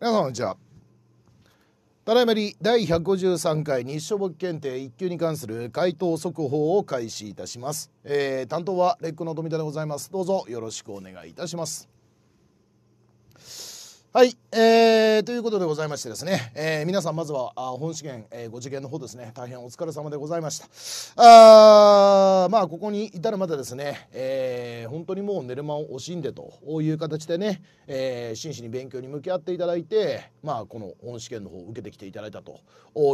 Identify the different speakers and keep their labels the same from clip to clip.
Speaker 1: 皆さんこんにちはただいまより第153回日書簿記検定1級に関する回答速報を開始いたします、えー、担当はレックの富田でございますどうぞよろしくお願いいたしますはい、えー、ということでございましてですね、えー、皆さんまずは本試験、えー、ご受験の方ですね大変お疲れ様でございましたあまあここに至るまでですね、えー、本当にもう寝る間を惜しんでという形でね、えー、真摯に勉強に向き合っていただいてまあこの本試験の方を受けてきていただいたと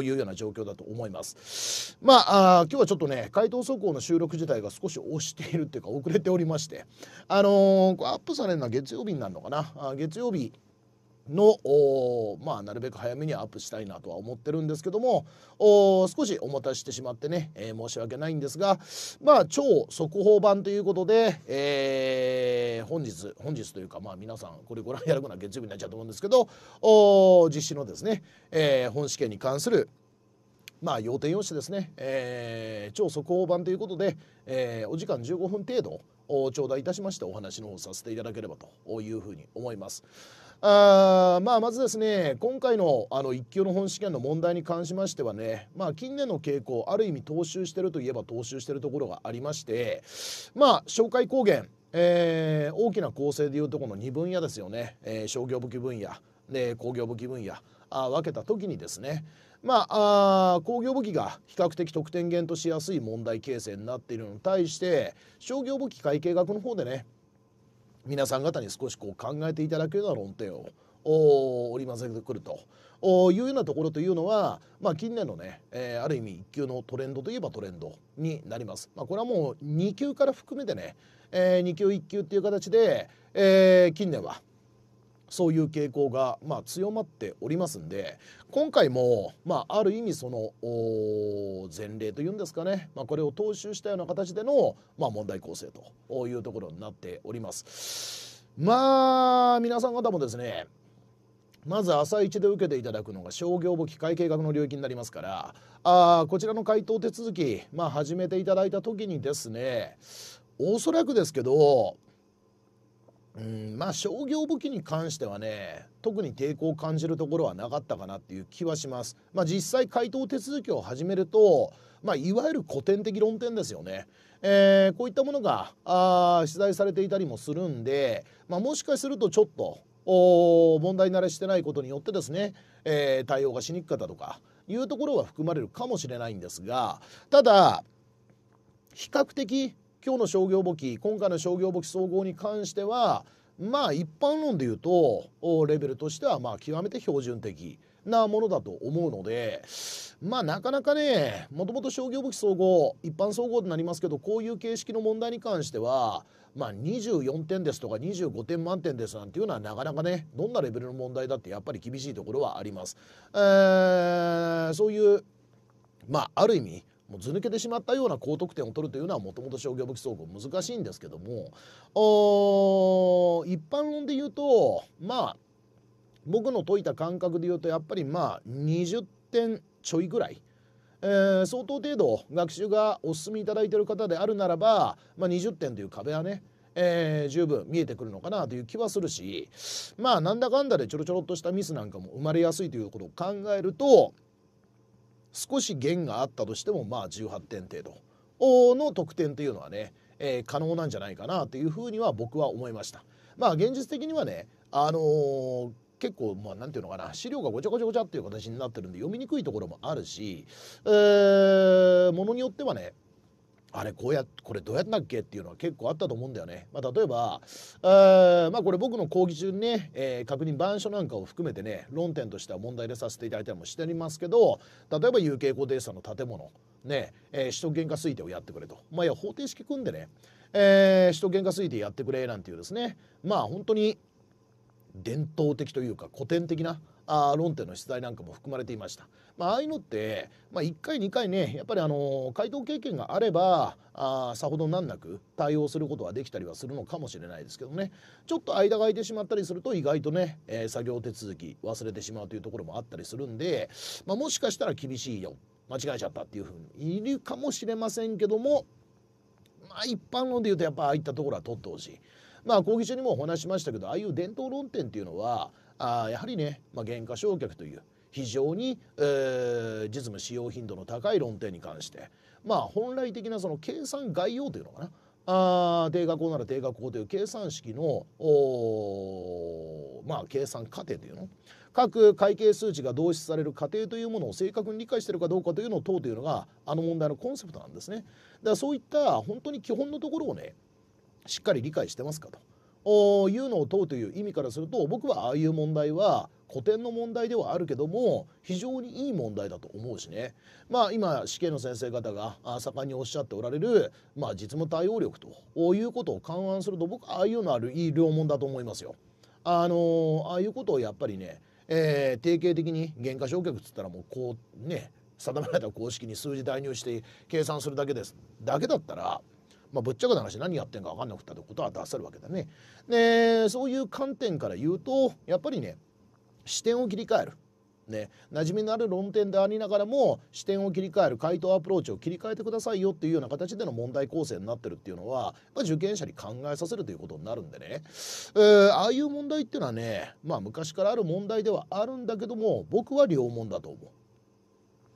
Speaker 1: いうような状況だと思いますまああ今日はちょっとね回答走行の収録自体が少し押しているっていうか遅れておりましてあのー、アップされるのは月曜日になるのかな月曜日の、まあ、なるべく早めにアップしたいなとは思ってるんですけども少しお待たせしてしまってね、えー、申し訳ないんですが、まあ、超速報版ということで、えー、本日本日というか、まあ、皆さんこれご覧やるくのは月曜日になっちゃうと思うんですけど実施のですね、えー、本試験に関するまあ、要点してですね、えー、超速報版ということで、えー、お時間15分程度頂戴いたしましてお話の方させていただければというふうに思います。あまあ、まずですね今回のあの1級の本試験の問題に関しましてはね、まあ、近年の傾向ある意味踏襲してるといえば踏襲してるところがありましてまあ紹介公言、えー、大きな構成でいうとこの2分野ですよね、えー、商業武器分野で工業武器分野あ分けた時にですねまあ、あ工業武器が比較的得点源としやすい問題形成になっているのに対して商業武器会計学の方でね皆さん方に少しこう考えていただくような論点を織り交ぜてくるというようなところというのは、まあ、近年のね、えー、ある意味1級のトレンドといえばトレンドになります。まあ、これはもう2級から含めてね、えー、2級1級っていう形で、えー、近年はそういう傾向が、まあ、強まっておりますんで今回も、まあ、ある意味その前例というんですかね、まあ、これを踏襲したような形での、まあ、問題構成というところになっております。まあ皆さん方もですねまず朝一で受けていただくのが商業簿記会計学の領域になりますからあこちらの回答手続き、まあ、始めていただいた時にですねおそらくですけどうんまあ商業武器に関してはね特に抵抗を感じるところはなかったかなっていう気はします。まあ、実際回答手続きを始めると、まあ、いわゆる古典的論点ですよね。えー、こういったものがあ取材されていたりもするんで、まあ、もしかするとちょっと問題慣れしてないことによってですね、えー、対応がしにくかったとかいうところは含まれるかもしれないんですがただ比較的今日の商業簿記今回の商業簿記総合に関してはまあ一般論で言うとレベルとしてはまあ極めて標準的なものだと思うのでまあなかなかねもともと商業簿記総合一般総合となりますけどこういう形式の問題に関してはまあ24点ですとか25点満点ですなんていうのはなかなかねどんなレベルの問題だってやっぱり厳しいところはあります。えー、そういうまあある意味もうず抜けてしまったような高得点を取るというのはもともと商業武器走行難しいんですけども一般論で言うとまあ僕の解いた感覚で言うとやっぱりまあ20点ちょいぐらい。えー、相当程度学習がお勧めいただいている方であるならば、まあ、20点という壁はねえー、十分見えてくるのかなという気はするしまあなんだかんだでちょろちょろっとしたミスなんかも生まれやすいということを考えると少し弦があったとしてもまあ18点程度の得点というのはね、えー、可能なんじゃないかなというふうには僕は思いました。まあ現実的にはね、あのー、結構まあなんていうのかな資料がごちゃごちゃごちゃっていう形になってるんで読みにくいところもあるし、えー、ものによってはねあれこうやこれどうやったっけっていうのは結構あったと思うんだよね。まあ、例えばまあこれ僕の講義中にね、えー、確認板書なんかを含めてね論点としては問題でさせていただいたりもしておりますけど例えば有形固定資産の建物ね、えー、首都原価推定をやってくれと。まあいや方程式組んでね、えー、首都原価推定やってくれなんていうですねまあ本当に伝統的というか古典的なあ論点の出題なんかも含まれていました。まあ、ああいうのって、まあ、1回2回ねやっぱりあの回答経験があればあさほど難なく対応することはできたりはするのかもしれないですけどねちょっと間が空いてしまったりすると意外とね、えー、作業手続き忘れてしまうというところもあったりするんで、まあ、もしかしたら厳しいよ間違えちゃったっていうふうにいるかもしれませんけどもまあ一般論で言うとやっぱああいったところは取ってほしい。まあ講義中にもお話しましたけどああいう伝統論点っていうのはあやはりね、まあ、減価償却という非常に、えー、実務使用頻度の高い論点に関してまあ本来的なその計算概要というのかなあ定額法なら定額法という計算式のまあ、計算過程というの各会計数値が同出される過程というものを正確に理解しているかどうかというのを問うというのがあの問題のコンセプトなんですね。だからそういった本当に基本のところをねしっかり理解してますかというのを問うという意味からすると僕はああいう問題は古典の問題ではあるけども非常にいい問題だと思うしねまあ今死刑の先生方が盛んにおっしゃっておられる、まあ、実務対応力ということを勘案すると僕はああいうのあるいい良問だと思いますよ。あのああいうことをやっぱりね、えー、定型的に減価償却っつったらもうこうね定められた公式に数字代入して計算するだけですだけだったらまあ、ぶっちゃけた話何やってんか分かんなくったってことは出せるわけだね。でそういう観点から言うとやっぱりね視点を切り替える。ね、馴染みのある論点でありながらも視点を切り替える回答アプローチを切り替えてくださいよっていうような形での問題構成になってるっていうのは、まあ、受験者に考えさせるということになるんでね、えー、ああいう問題っていうのはね、まあ、昔からある問題ではあるんだけども僕は両問だと思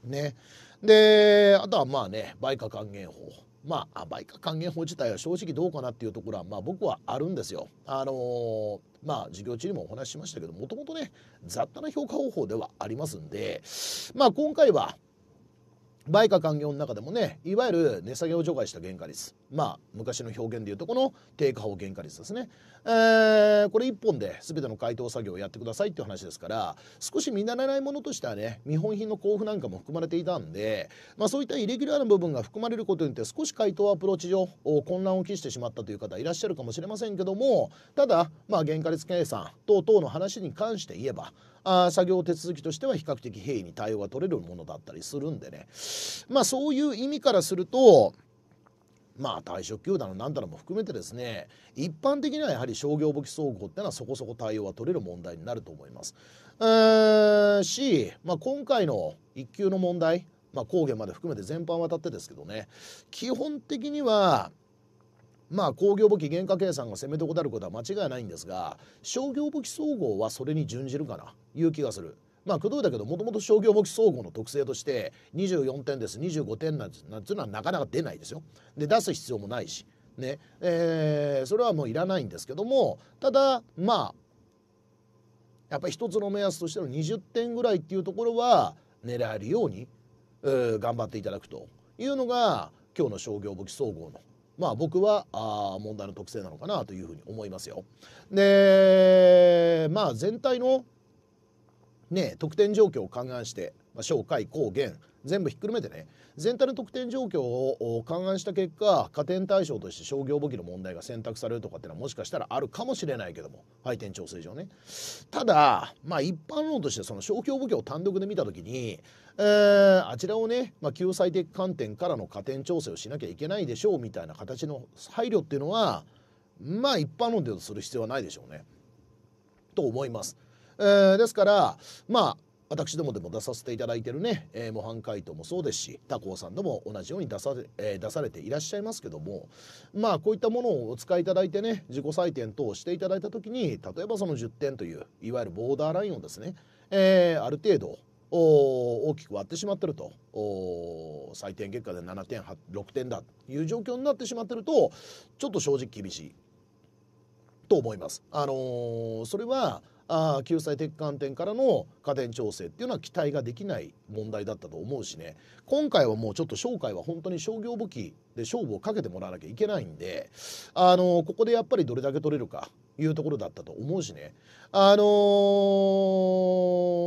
Speaker 1: う。ね、であとはまあね売価還元法。まあ、倍か還元法自体は正直どうかなっていうところは、まあ、僕はあるんですよ。あのー、まあ、授業中にもお話ししましたけどもともとね雑多な評価方法ではありますんで、まあ、今回は売価還元の中でもねいわゆる値下げを除外した原価率まあ昔の表現でいうとこの定価法原価率ですね、えー、これ1本で全ての回答作業をやってくださいっていう話ですから少し見慣れないものとしてはね見本品の交付なんかも含まれていたんで、まあ、そういったイレギュラーな部分が含まれることによって少し回答アプローチ上混乱を期してしまったという方いらっしゃるかもしれませんけどもただまあ原価率計算等々の話に関して言えばあ作業手続きとしては比較的平易に対応が取れるものだったりするんでねまあそういう意味からするとまあ退職給だの何だのも含めてですね一般的にはやはり商業簿記総合っていうのはそこそこ対応は取れる問題になると思います。ー、し、まあ、今回の1級の問題、まあ、工まで含めて全般はたってですけどね基本的にはまあ工業簿記原価計算が攻めとこであることは間違いないんですが商業簿記総合はそれに準じるかないう気がする。まあ、くどいだけどもともと商業簿記総合の特性として24点です25点なんていうのはなかなか出ないですよ。で出す必要もないし、ねえー、それはもういらないんですけどもただまあやっぱり一つの目安としての20点ぐらいっていうところは狙えるように、えー、頑張っていただくというのが今日の商業簿記総合のまあ僕はあ問題の特性なのかなというふうに思いますよ。でまあ全体のね得点状況を勘案して、まあ、小海高原全部ひっくるめてね全体の得点状況を勘案した結果加点対象として商業簿記の問題が選択されるとかっていうのはもしかしたらあるかもしれないけども配点調整上ねただまあ一般論としてその商業簿記を単独で見た時に、えー、あちらをね、まあ、救済的観点からの加点調整をしなきゃいけないでしょうみたいな形の配慮っていうのはまあ一般論でとする必要はないでしょうねと思います。えー、ですからまあ私どもでも出させていただいてるね、えー、模範解答もそうですし他校さんでも同じように出さ,、えー、出されていらっしゃいますけどもまあこういったものをお使いいただいてね自己採点等をしていただいた時に例えばその10点といういわゆるボーダーラインをですね、えー、ある程度大きく割ってしまってると採点結果で7点6点だという状況になってしまってるとちょっと正直厳しいと思います。あのー、それはあ救済的観点からの家電調整っていうのは期待ができない問題だったと思うしね今回はもうちょっと商会は本当に商業武器で勝負をかけてもらわなきゃいけないんであのここでやっぱりどれだけ取れるかいうところだったと思うしねあの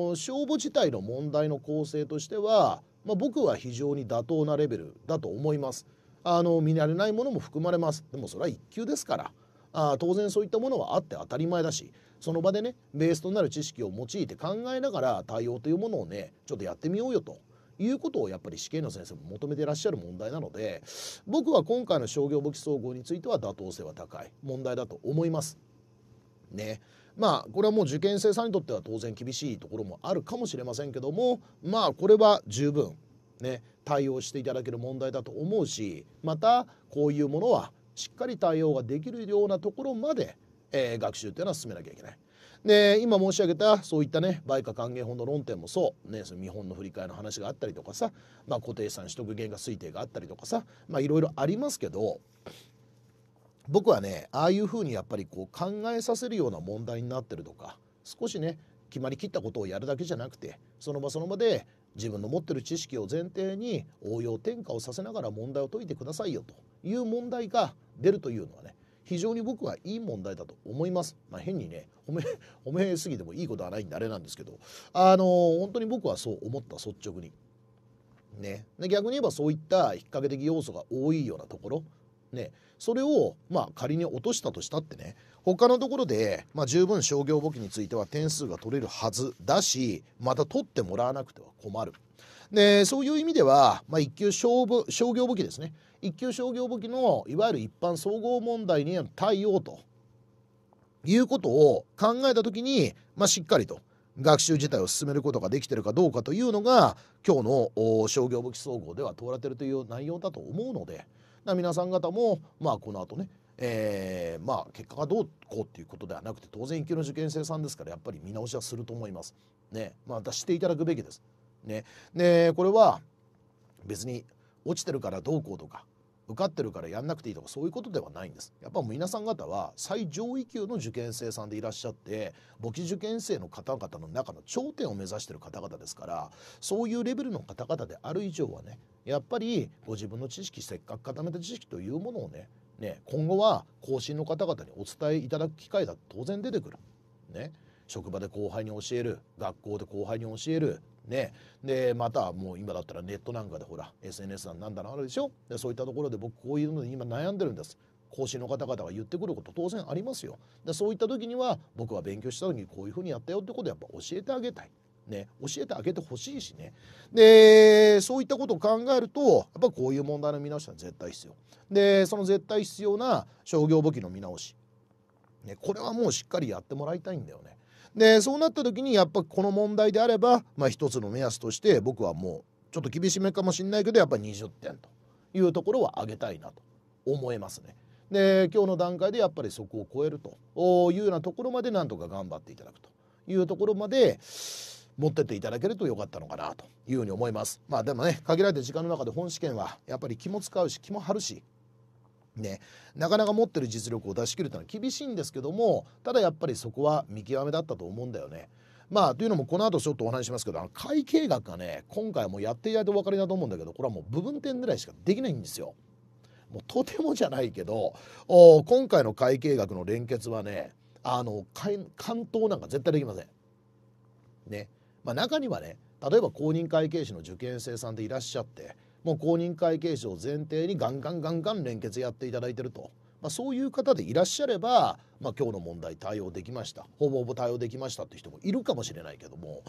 Speaker 1: ー、勝負自体の問題の構成としては、まあ、僕は非常に妥当なレベルだと思います。あの見慣れないものも含まれますでもそれは1級ですからあ当然そういったものはあって当たり前だしその場でねベースとなる知識を用いて考えながら対応というものをねちょっとやってみようよということをやっぱり試験の先生も求めてらっしゃる問題なので僕は今回の商業武器総合については妥当性は高い問題だと思います。ね。まあこれはもう受験生さんにとっては当然厳しいところもあるかもしれませんけどもまあこれは十分ね対応していただける問題だと思うしまたこういうものはしっかり対応ができるようなところまで、えー、学習っていうのは進めなきゃいけない。で今申し上げたそういったね売価還元法の論点もそう、ね、その見本の振り替えの話があったりとかさ、まあ、固定資産取得原価推定があったりとかさいろいろありますけど僕はねああいうふうにやっぱりこう考えさせるような問題になってるとか少しね決まりきったことをやるだけじゃなくてその場その場で自分の持ってる知識を前提に応用転嫁をさせながら問題を解いてくださいよという問題が出るというのはね非常に僕はいい問題だと思います。まあ、変にね褒め 褒めすぎてもいいことはないんであれなんですけどあの本当に僕はそう思った率直に。ね、で逆に言えばそういった引っ掛け的要素が多いようなところ、ね、それをまあ仮に落としたとしたってね他のところで、まあ、十分商業簿記については点数が取れるはずだしまた取ってもらわなくては困る。でそういう意味では、まあ、一級商商業簿記ですね一級商業簿記のいわゆる一般総合問題に対応ということを考えた時に、まあ、しっかりと学習自体を進めることができてるかどうかというのが今日の商業武器総合では問われてるという内容だと思うので皆さん方も、まあ、この後ね、えー、まあ、結果がどうこうっていうことではなくて当然一級の受験生さんですからやっぱり見直しはすると思います。ねまあ、していただくべきです。ね、でこれは別に落ちてるからどうこうとか受かってるからやんなくていいとかそういうことではないんですやっぱ皆さん方は最上位級の受験生さんでいらっしゃって簿記受験生の方々の中の頂点を目指してる方々ですからそういうレベルの方々である以上はねやっぱりご自分の知識せっかく固めた知識というものをねね今後は後進の方々にお伝えいただく機会だと当然出てくる。ね、職場で後輩に教える学校で後輩に教えるねでまたもう今だったらネットなんかでほら SNS なんだなあるでしょでそういったところで僕こういうので今悩んでるんです講師の方々が言ってくること当然ありますよでそういった時には僕は勉強した時にこういうふうにやったよってことをやっぱ教えてあげたい。ね、教えてあげてほしいしねでそういったことを考えるとやっぱこういう問題の見直しは絶対必要でその絶対必要な商業簿記の見直し、ね、これはもうしっかりやってもらいたいんだよねでそうなった時にやっぱこの問題であれば、まあ、一つの目安として僕はもうちょっと厳しめかもしんないけどやっぱり20点というところは上げたいなと思いますね。で今日の段階でやっぱりそこを超えるというようなところまでなんとか頑張っていただくというところまで持ってっていただけると良かったのかなというふうに思います。まあでもね限られた時間の中で本試験はやっぱり気も使うし気も張るしね、なかなか持ってる実力を出し切るというのは厳しいんですけどもただやっぱりそこは見極めだったと思うんだよね。まあというのもこの後ちょっとお話しますけどあの会計学がね今回もやっていないとお分かりだと思うんだけどこれはもう部分点ぐらいしかできないんですよ。もうとてもじゃないけどお今回の会計学の連結はねあの関東なんか絶対できません。ねまあ、中にはね例えば公認会計士の受験生さんでいらっしゃってもう公認会計士を前提にガンガンガンガン連結やっていただいてると。まあ、そういう方でいらっしゃれば、まあ、今日の問題対応できましたほぼほぼ対応できましたって人もいるかもしれないけども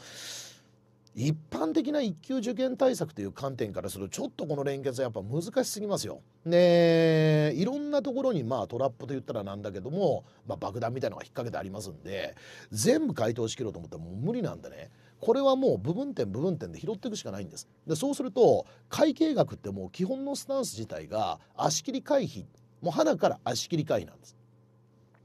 Speaker 1: 一般的な一級受験対策という観点からするとちょっとこの連結はやっぱ難しすぎますよ。ねいろんなところにまあトラップと言ったらなんだけども、まあ、爆弾みたいのが引っ掛けてありますんで全部回答しきろうと思ったらもう無理なんでねこれはもう部分点部分点で拾っていくしかないんですでそうすると会計学ってもう基本のスタンス自体が足切り回避もう花から足切り回避なんです。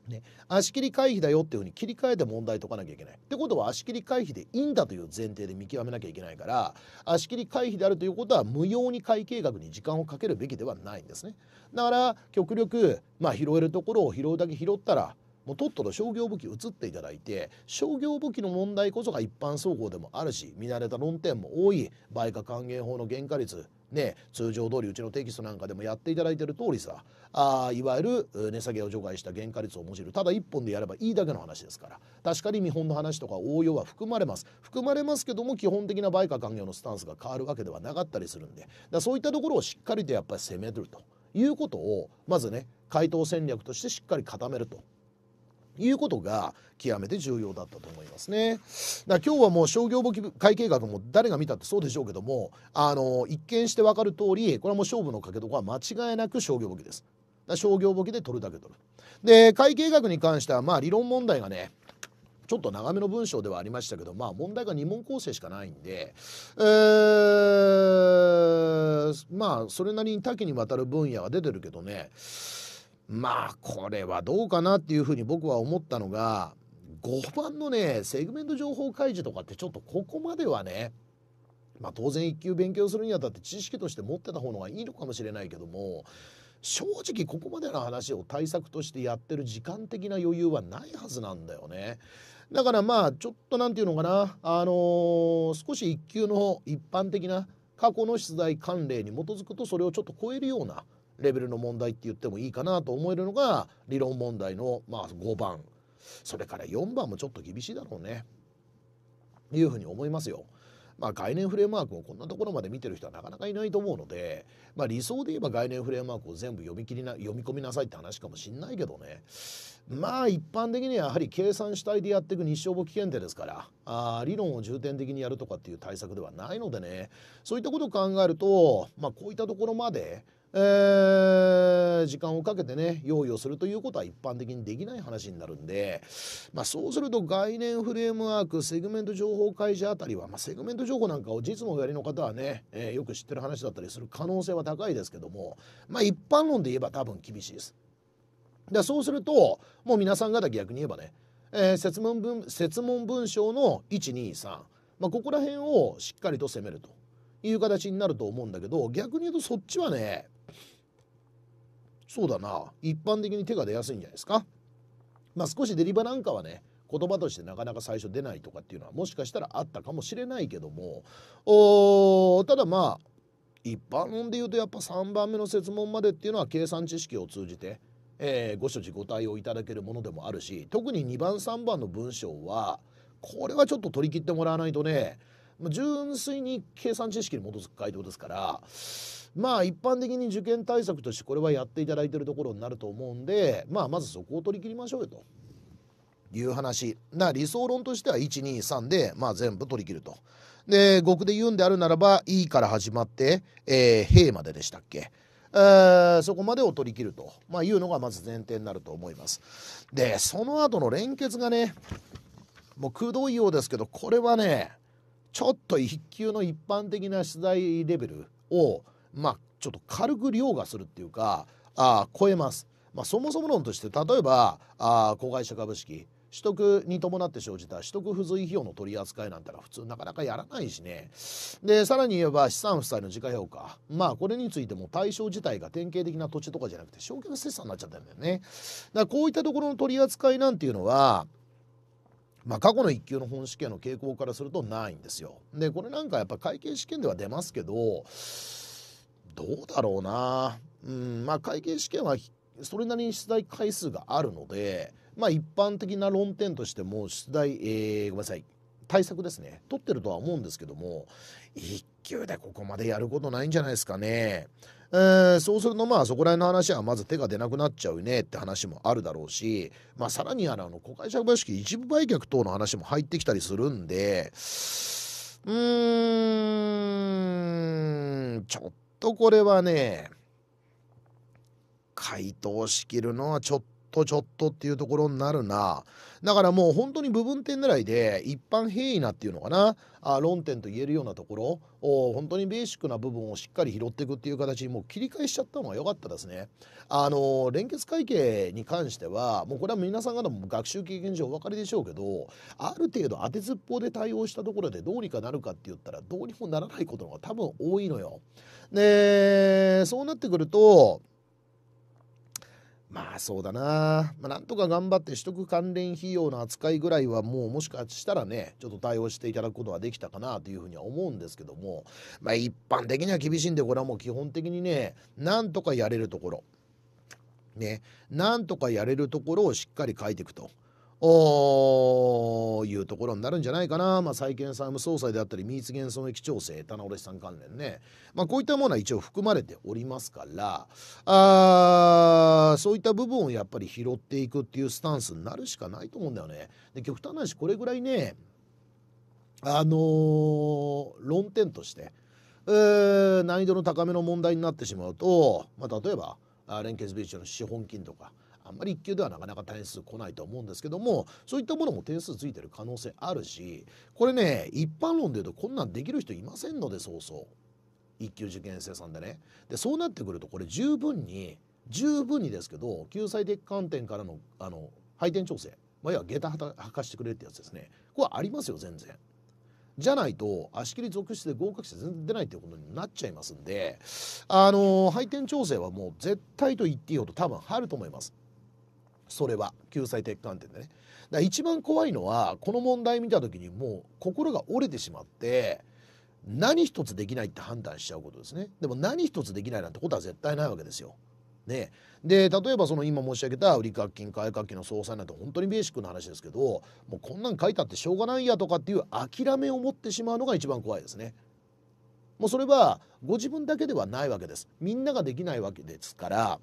Speaker 1: ね、足切り回避だよっていうふうに切り替えて問題解かなきゃいけない。ってことは足切り回避でいいんだという前提で見極めなきゃいけないから足切り回避であるということは無用に会計学に時間をかけるべきではないんですね。だから極力、まあ、拾えるところを拾うだけ拾ったらもうとっとと商業武器移っていただいて商業武器の問題こそが一般総合でもあるし見慣れた論点も多い売価還元法の原価率ね、通常通りうちのテキストなんかでもやっていただいてる通りさあいわゆる値下げを除外した原価率を用いるただ1本でやればいいだけの話ですから確かに見本の話とか応用は含まれます含まれますけども基本的な売価還元のスタンスが変わるわけではなかったりするんでだそういったところをしっかりとやっぱり攻めるということをまずね回答戦略としてしっかり固めるということが極めて重要だったと思いますね。だ今日はもう商業簿記会計学も誰が見たってそうでしょうけどもあの一見して分かる通りこれはもう勝負のかけどこは間違いなく商業簿記です。商業簿記で取るだけ取る。で会計学に関してはまあ理論問題がねちょっと長めの文章ではありましたけど、まあ問題が2問構成しかないんで、えー、まあそれなりに多岐にわたる分野が出てるけどね、まあこれはどうかなっていうふうに僕は思ったのが5番のねセグメント情報開示とかってちょっとここまではねまあ当然1級勉強するにあたって知識として持ってた方がいいのかもしれないけども正直ここまでの話を対策としてやってる時間的な余裕はないはずなんだよね。だからまあちょっと何て言うのかなあのー、少し一級の一般的な過去の出題慣例に基づくとそれをちょっと超えるようなレベルの問題って言ってもいいかなと思えるのが理論問題のまあ5番それから4番もちょっと厳しいだろうねいうふうに思いますよ。まあ、概念フレームワークをこんなところまで見てる人はなかなかいないと思うので、まあ、理想で言えば概念フレームワークを全部読み切りな読み込みなさいって話かもしんないけどねまあ一般的にはやはり計算主体でやっていく日照簿危険手ですからあ理論を重点的にやるとかっていう対策ではないのでねそういったことを考えると、まあ、こういったところまでえ時間をかけてね用意をするということは一般的にできない話になるんで、まあ、そうすると概念フレームワークセグメント情報開示あたりは、まあ、セグメント情報なんかを実務おやりの方はね、えよく知ってる話だったりする可能性は高いですけども、まあ、一般論で言えば多分厳しいです。でそうするともう皆さん方逆に言えばね、え説問文説問文章の123、まあ、ここら辺をしっかりと攻めるという形になると思うんだけど逆に言うとそっちはねそうだな一般的に手が出やすいんじゃないですか。まあ、少しデリバなんかはね言葉としてなかなか最初出ないとかっていうのはもしかしたらあったかもしれないけどもおただまあ一般論で言うとやっぱ3番目の設問までっていうのは計算知識を通じて、えー、ご所持ご対応いただけるものでもあるし特に2番3番の文章はこれはちょっと取り切ってもらわないとね純粋に計算知識に基づく回答ですからまあ一般的に受験対策としてこれはやっていただいてるところになると思うんで、まあ、まずそこを取り切りましょうよと。いう話な理想論としては123で、まあ、全部取り切ると。で極で言うんであるならば「E」から始まって「えー、兵」まででしたっけ。そこまでを取り切ると、まあ、いうのがまず前提になると思います。でその後の連結がねもうくどいようですけどこれはねちょっと1級の一般的な出題レベルをまあ、ちょっと軽く凌駕するっていうかあ超えます。まあ、そもそも論として例えばあ子会社株式取得に伴って生じた取得付随費用の取り扱いなんてのは普通なかなかやらないしねでさらに言えば資産負債の自家評価まあこれについても対象自体が典型的な土地とかじゃなくて証券生産になっちゃったんだよねだからこういったところの取り扱いなんていうのはまあ、過去の1級の本試験の傾向からするとないんですよ。でこれなんかやっぱ会計試験では出ますけどどうだろうな。うん、まあ会計試験はそれなりに出題回数があるので、まあ一般的な論点としても出題、えー、ごめんなさい。対策ですね取ってるとは思うんですけども1級でここまでやることないんじゃないですかね。えー、そうするとまあそこら辺の話はまず手が出なくなっちゃうねって話もあるだろうし、まあ、さらにあの子会社株式一部売却等の話も入ってきたりするんでうーんちょっと。とこれはね回答しきるのはちょっととちょっとっていうところになるなだからもう本当に部分点狙いで一般平易なっていうのかなあ論点と言えるようなところを本当にベーシックな部分をしっかり拾っていくっていう形にもう切り返しちゃったのが良かったですねあの連結会計に関してはもうこれは皆さん方も学習経験上お分かりでしょうけどある程度当てずっぽうで対応したところでどうにかなるかって言ったらどうにもならないことの方が多分多いのよでそうなってくるとまあそうだな、まあ、なんとか頑張って取得関連費用の扱いぐらいはもうもしかしたらねちょっと対応していただくことはできたかなというふうには思うんですけども、まあ、一般的には厳しいんでこれはもう基本的にねなんとかやれるところねなんとかやれるところをしっかり書いていくと。おいうところになるんじゃないかな、まあ、債権債務総裁であったり密立損益調整棚卸さん関連ね、まあ、こういったものは一応含まれておりますからあそういった部分をやっぱり拾っていくっていうスタンスになるしかないと思うんだよね。で極端な話これぐらいねあのー、論点として、え難易度の高めの問題になってしまうと、まあ、例えば連結ビーチの資本金とかあんまり1級ではなかなか点数来ないと思うんですけどもそういったものも点数ついてる可能性あるしこれね一般論で言うとこんなんできる人いませんのでそうそう1級受験生さんでねでそうなってくるとこれ十分に十分にですけど救済的観点からのあの配点調整、まあ、要は下駄履かしてくれってやつですねこれはありますよ全然。じゃないと足切り続出で合格者全然出ないていうことになっちゃいますんであの配点調整はもう絶対と言っていいほど多分入ると思います。それは救済的観点でねだ一番怖いのはこの問題見た時にもう心が折れてしまって何一つできないって判断しちゃうことですねでも何一つできないなんてことは絶対ないわけですよね、で例えばその今申し上げた売掛金買掛金の総裁なんて本当にベーシックな話ですけどもうこんなん書いたってしょうがないやとかっていう諦めを持ってしまうのが一番怖いですね。もうそれはご自分だけではないわけです。みんなができないわけですから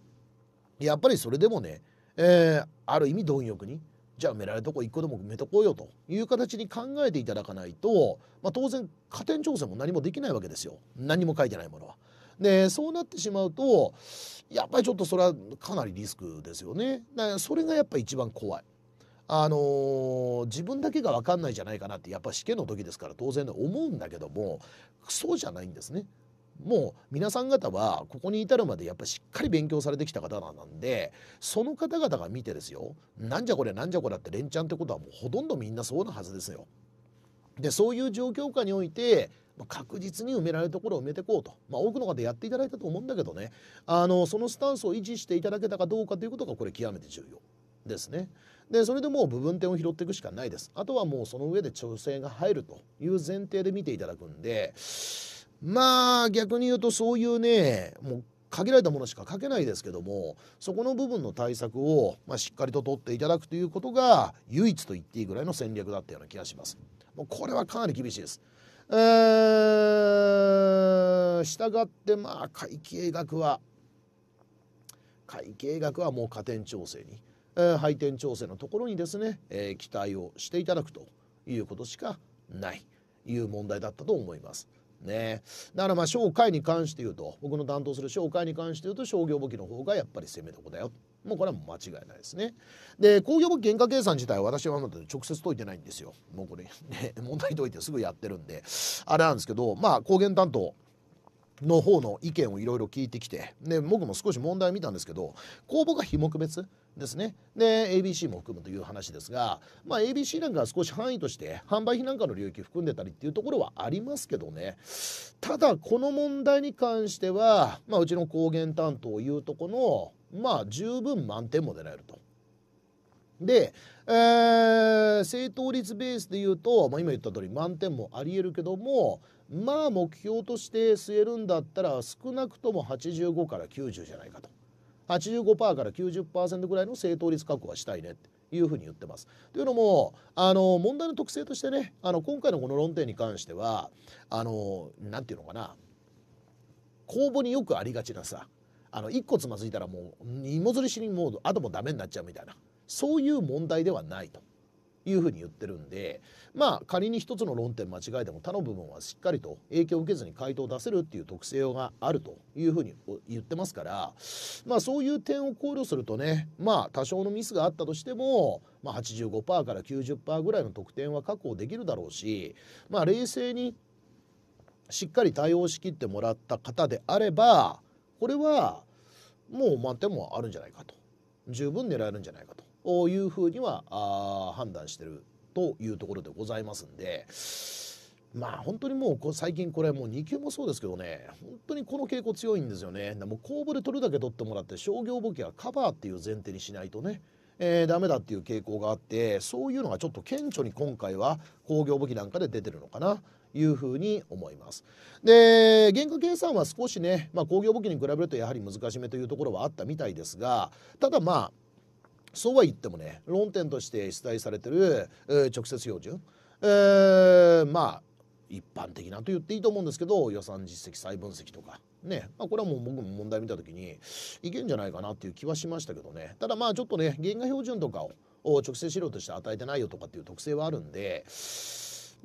Speaker 1: やっぱりそれでもねえー、ある意味貪欲にじゃあ埋められるとこ一個でも埋めとこうよという形に考えていただかないと、まあ、当然加点調整も何もできないわけですよ何も書いてないものは。でそうなってしまうとやっぱりちょっとそれはかなりリスクですよね。だからそれがやっぱ一番怖い。あのー、自分だけが分かんないじゃないかなってやっぱ試験の時ですから当然思うんだけどもそうじゃないんですね。もう皆さん方はここに至るまでやっぱりしっかり勉強されてきた方なんでその方々が見てですよなんじゃこれなんじゃこれって連チャンってことはもうほとんどみんなそうなはずですよ。でそういう状況下において確実に埋められるところを埋めていこうと、まあ、多くの方やっていただいたと思うんだけどねあのそのスタンスを維持していただけたかどうかということがこれ極めて重要ですね。でそれでもう部分点を拾っていくしかないです。あとはもうその上で調整が入るという前提で見ていただくんでまあ逆に言うとそういうねもう限られたものしか書けないですけどもそこの部分の対策を、まあ、しっかりと取っていただくということが唯一と言っていいぐらいの戦略だったような気がします。もうこれはかなり厳しいです。したがってまあ会計学は会計学はもう加点調整に、えー、配点調整のところにですね、えー、期待をしていただくということしかないいう問題だったと思います。ねだからまあ商会に関して言うと僕の担当する商会に関して言うと商業簿記の方がやっぱり攻めどこだよもうこれは間違いないですねで工業簿記原価計算自体は私はまだ直接解いてないんですよもうこれ、ね、問題解いてすぐやってるんであれなんですけどまあ工原担当の方の意見をいろいろ聞いてきて、で僕も少し問題を見たんですけど公募が非目別ですねで ABC も含むという話ですが、まあ、ABC なんかは少し範囲として販売費なんかの領域含んでたりっていうところはありますけどねただこの問題に関しては、まあ、うちの抗原担当いうとこのまあ十分満点も狙えると。で、えー、正答率ベースで言うと、まあ、今言った通り満点もありえるけどもまあ目標として据えるんだったら少なくとも85から90じゃないかと。85%から90%ぐらいの正当率確保はしたいねっていうふうに言ってます。というのもあの問題の特性としてねあの今回のこの論点に関してはあのなて言うのかな公募によくありがちなさあの1個つまずいたらもう芋づりしにもうあともダメになっちゃうみたいなそういう問題ではないと。いうふうに言ってるんでまあ仮に一つの論点間違えても他の部分はしっかりと影響を受けずに回答を出せるっていう特性があるというふうに言ってますからまあそういう点を考慮するとねまあ多少のミスがあったとしても、まあ85、85%から90%ぐらいの得点は確保できるだろうしまあ冷静にしっかり対応しきってもらった方であればこれはもう満点もあるんじゃないかと十分狙えるんじゃないかというふうにはあ判断してるというところでございますんで。まあ本当にもう最近これもう2級もそうですけどね本当にこの傾向強いんですよねもう公募で取るだけ取ってもらって商業簿記はカバーっていう前提にしないとねえー、ダメだっていう傾向があってそういうのがちょっと顕著に今回は工業武器なんかで出てるのかないうふうに思います。で原価計算は少しね、まあ、工業武器に比べるとやはり難しめというところはあったみたいですがただまあそうは言ってもね論点として出題されてる、えー、直接標準、えー、まあ一般的なと言っていいと思うんですけど予算実績再分析とかね、まあ、これはもう僕も問題見た時にいけんじゃないかなっていう気はしましたけどねただまあちょっとね原画標準とかを直接資料として与えてないよとかっていう特性はあるんでう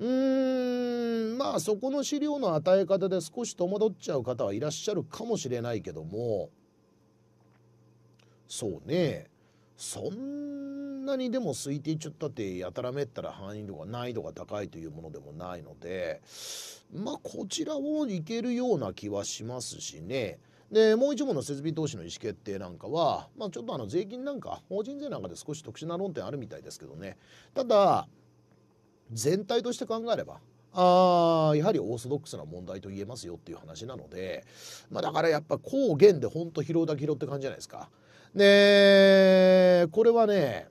Speaker 1: ーんまあそこの資料の与え方で少し戸惑っちゃう方はいらっしゃるかもしれないけどもそうねそんなにでも推定ょったってやたらめったら範囲度が難易度が高いというものでもないのでまあこちらをいけるような気はしますしね。でもう一問の設備投資の意思決定なんかは、まあ、ちょっとあの税金なんか法人税なんかで少し特殊な論点あるみたいですけどねただ全体として考えればあやはりオーソドックスな問題と言えますよっていう話なので、まあ、だからやっぱ高原でほんと拾うだけ拾って感じじゃないですか。でこれはね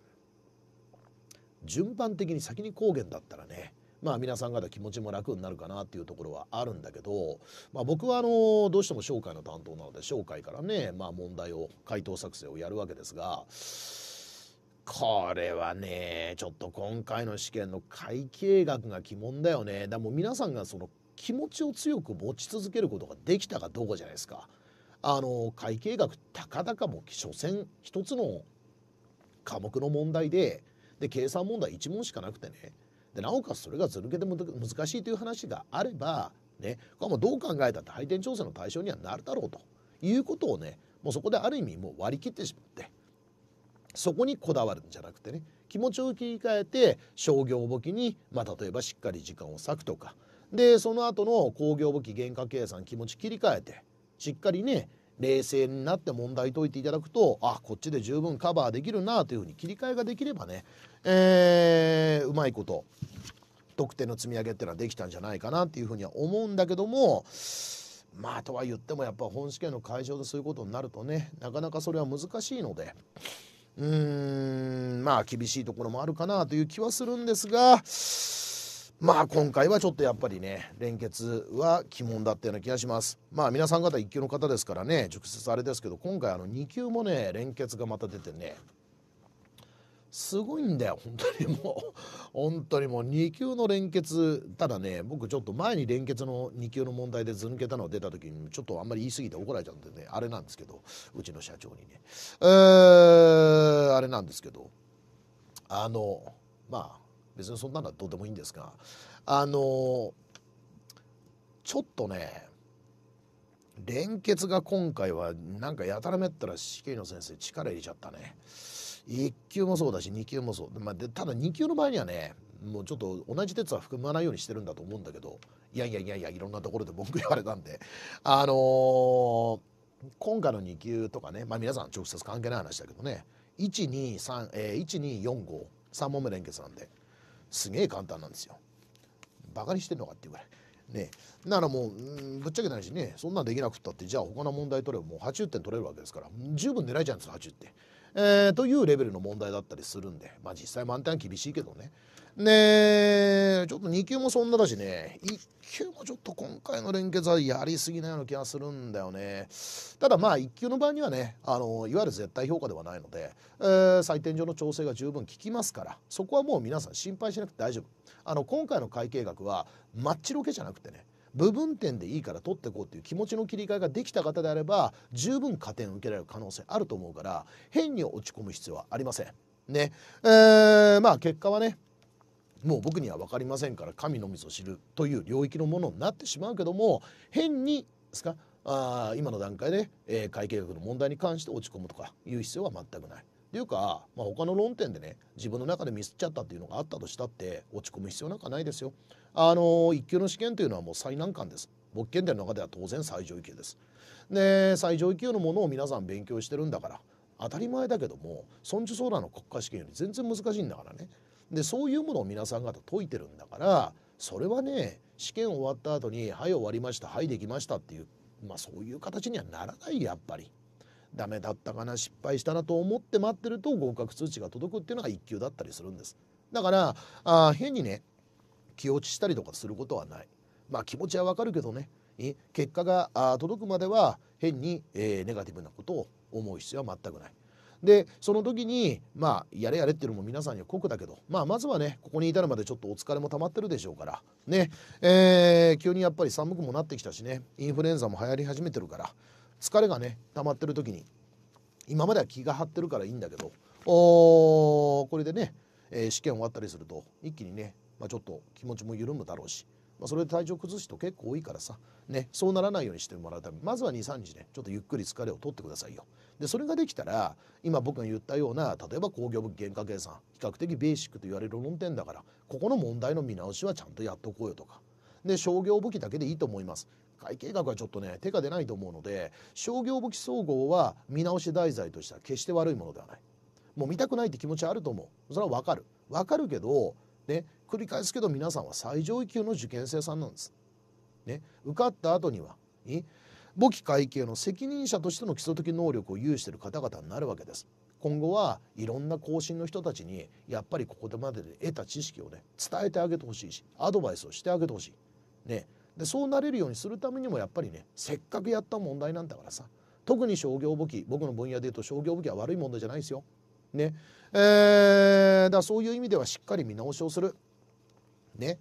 Speaker 1: 順番的に先に高原だったらねまあ皆さん方気持ちも楽になるかなっていうところはあるんだけど、まあ、僕はあのどうしても紹介の担当なので紹介からね、まあ、問題を回答作成をやるわけですがこれはねちょっと今回の試験の会計学が鬼門だよねでも皆さんがその気持ちを強く持ち続けることができたかどうかじゃないですか。あの会計学たかだかも所詮一つの科目の問題でで計算問題1問しかなくてねでなおかつそれがずるけて難しいという話があれば、ね、これはどう考えたって配点調整の対象にはなるだろうということをねもうそこである意味もう割り切ってしまってそこにこだわるんじゃなくてね気持ちを切り替えて商業簿記に、まあ、例えばしっかり時間を割くとかでその後の工業簿記原価計算気持ち切り替えてしっかりね冷静になって問題解いていただくとあこっちで十分カバーできるなというふうに切り替えができればね、えー、うまいこと得点の積み上げっていうのはできたんじゃないかなっていうふうには思うんだけどもまあとは言ってもやっぱ本試験の会場でそういうことになるとねなかなかそれは難しいのでうーんまあ厳しいところもあるかなという気はするんですが。まあ今回はちょっとやっぱりね連結は鬼門だったような気がしますまあ皆さん方1級の方ですからね直接あれですけど今回あの2級もね連結がまた出てねすごいんだよ本当にもう本当にもう2級の連結ただね僕ちょっと前に連結の2級の問題でず抜けたのが出た時にちょっとあんまり言い過ぎて怒られちゃうんでねあれなんですけどうちの社長にねえー、あれなんですけどあのまあ別にそんなのはどうでもいいんですがあのちょっとね連結が今回はなんかやたらめったら死刑の先生力入れちゃったね1級もそうだし2級もそう、まあ、でただ2級の場合にはねもうちょっと同じ鉄は含まないようにしてるんだと思うんだけどいやいやいやいやいろんなところで文句言われたんであのー、今回の2級とかねまあ皆さん直接関係ない話だけどね123えー、1245 3問目連結なんですげえ簡単なんですよ。バカにしてんのかっていうぐらい。ね、ならもう、ん、ぶっちゃけないしねそんなんできなくったってじゃあ他の問題取ればもう80点取れるわけですから十分狙いちゃうんです80点、えー、というレベルの問題だったりするんでまあ実際満点は厳しいけどね、ねちょっと2級もそんなだしね、1級もちょっと今回の連結はやりすぎなような気がするんだよね。ただまあ1級の場合にはね、あのいわゆる絶対評価ではないので、えー、採点上の調整が十分効きますから、そこはもう皆さん心配しなくて大丈夫。あの今回の会計額はマッチロケじゃなくてね、部分点でいいから取ってこうっていう気持ちの切り替えができた方であれば十分加点を受けられる可能性あると思うから変に落ち込む必要はありません。ねえー、まあ結果はねもう僕には分かりませんから神のみぞ知るという領域のものになってしまうけども変にですかあ今の段階で、えー、会計学の問題に関して落ち込むとかいう必要は全くない。とていうか、まあ、他の論点でね自分の中でミスっちゃったっていうのがあったとしたって落ち込む必要なんかないですよ。あの一級の試験というのはもう最難関です。僕検定の中では当然最上級です。で最上級のものを皆さん勉強してるんだから当たり前だけども損受相談の国家試験より全然難しいんだからね。でそういうものを皆さん方解いてるんだからそれはね試験終わった後に「はい終わりましたはいできました」っていう、まあ、そういう形にはならないやっぱり。ダメだったかな失敗したなと思って待ってると合格通知が届くっていうのが1級だったりするんです。だからあ変にね気落ちしたりとかすることはない。まあ気持ちはわかるけどね結果が届くまでは変に、えー、ネガティブなことを思う必要は全くない。でその時にまあやれやれっていうのも皆さんには酷だけど、まあ、まずはねここに至るまでちょっとお疲れも溜まってるでしょうからね、えー、急にやっぱり寒くもなってきたしねインフルエンザも流行り始めてるから疲れがね溜まってる時に今までは気が張ってるからいいんだけどおこれでね、えー、試験終わったりすると一気にね、まあ、ちょっと気持ちも緩むだろうしまあ、それで体調崩す人結構多いからさ、ね、そうならないようにしてもらうためにまずは23日ねちょっとゆっくり疲れを取ってくださいよでそれができたら今僕が言ったような例えば工業物原価計算比較的ベーシックと言われる論点だからここの問題の見直しはちゃんとやっとこうよとかで商業武器だけでいいと思います会計学はちょっとね手が出ないと思うので商業武器総合は見直し題材としては決して悪いものではないもう見たくないって気持ちはあると思うそれはわかるわかるけどで繰り返すけど皆さんは最上位級の受験生さんなんです。ね、受かった後には簿記会計の責任者としての基礎的能力を有している方々になるわけです。今後はいろんな後進の人たちにやっぱりここまでで得た知識をね伝えてあげてほしいしアドバイスをしてあげてほしい。ね、でそうなれるようにするためにもやっぱりねせっかくやった問題なんだからさ特に商業簿記僕の分野で言うと商業簿記は悪い問題じゃないですよ。ねえー、だそういう意味ではしっかり見直しをする。ね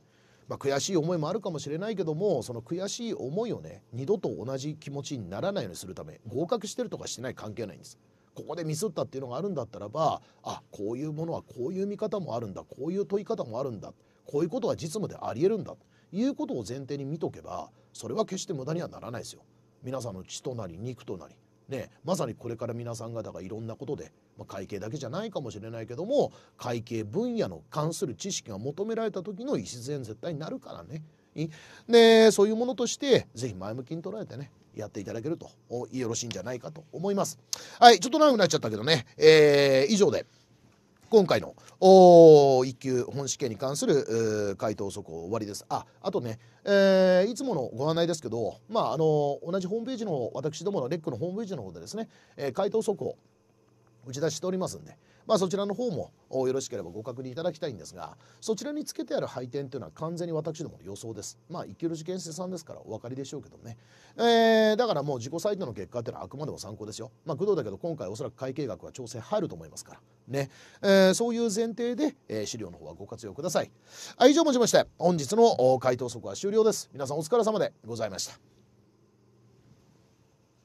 Speaker 1: まあ、悔しい思いもあるかもしれないけどもその悔しい思いをね二度と同じ気持ちにならないようにするため合格してるとかしてない関係ないんです。ここでミスったっていうのがあるんだったらばあこういうものはこういう見方もあるんだこういう問い方もあるんだこういうことは実務でありえるんだということを前提に見とけばそれは決して無駄にはならないですよ。皆さんの血となり肉となりね、まさにこれから皆さん方がいろんなことで、まあ、会計だけじゃないかもしれないけども会計分野の関する知識が求められた時の礎に絶対になるからね。でそういうものとして是非前向きに捉えてねやっていただけるとよろしいんじゃないかと思います。はいちょっと長くなっちゃったけどね、えー、以上で今回の一級本試験に関する回答速報終わりです。ああとね、えー、いつものご案内ですけど、まああの同じホームページの私どものレックのホームページの方でですね、えー、回答速報打ち出しておりますんで、まあ、そちらの方もよろしければご確認いただきたいんですがそちらにつけてある配点というのは完全に私どもの予想ですまあ一級の受験生さんですからお分かりでしょうけどね、えー、だからもう自己採点の結果っていうのはあくまでも参考ですよまあ工藤だけど今回おそらく会計額は調整入ると思いますからね、えー、そういう前提で、えー、資料の方はご活用ください以上もちまして本日の回答速は終了です皆さんお疲れ様でございました